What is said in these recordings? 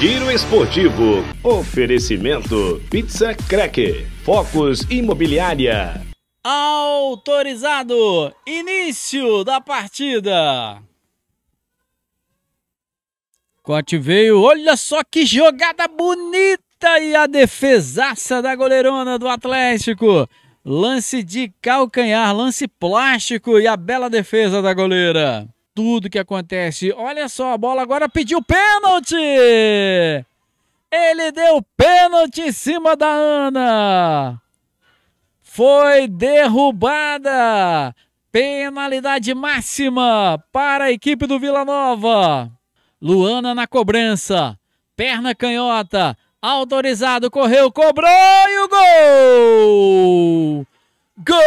Giro Esportivo. Oferecimento Pizza Cracker. Focos Imobiliária. Autorizado. Início da partida. Cote veio. Olha só que jogada bonita e a defesaça da goleirona do Atlético. Lance de calcanhar, lance plástico e a bela defesa da goleira tudo que acontece. Olha só, a bola agora pediu pênalti! Ele deu pênalti em cima da Ana. Foi derrubada. Penalidade máxima para a equipe do Vila Nova. Luana na cobrança. Perna canhota. Autorizado, correu, cobrou e o gol! Gol!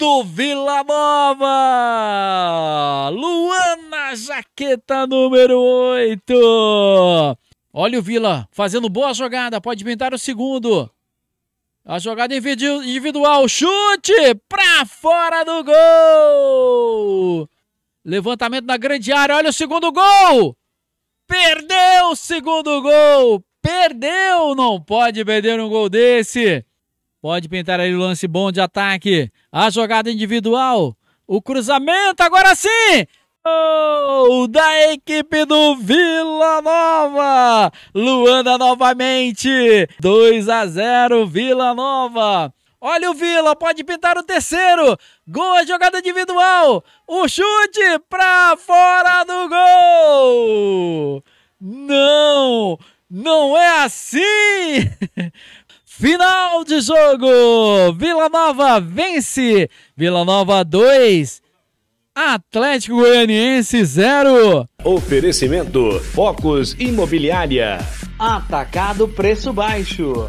do Vila Nova! Luana Jaqueta número 8! Olha o Vila fazendo boa jogada, pode pintar o segundo. A jogada individual, chute pra fora do gol! Levantamento na grande área, olha o segundo gol! Perdeu o segundo gol! Perdeu! Não pode perder um gol desse! Pode pintar aí o lance bom de ataque. A jogada individual. O cruzamento, agora sim! Gol da equipe do Vila Nova! Luanda novamente! 2 a 0 Vila Nova! Olha o Vila, pode pintar o terceiro. Gol, a jogada individual. O chute para fora do gol. Não, não é assim. Final de jogo! Vila Nova vence! Vila Nova 2, Atlético Goianiense 0. Oferecimento Focos Imobiliária. Atacado preço baixo.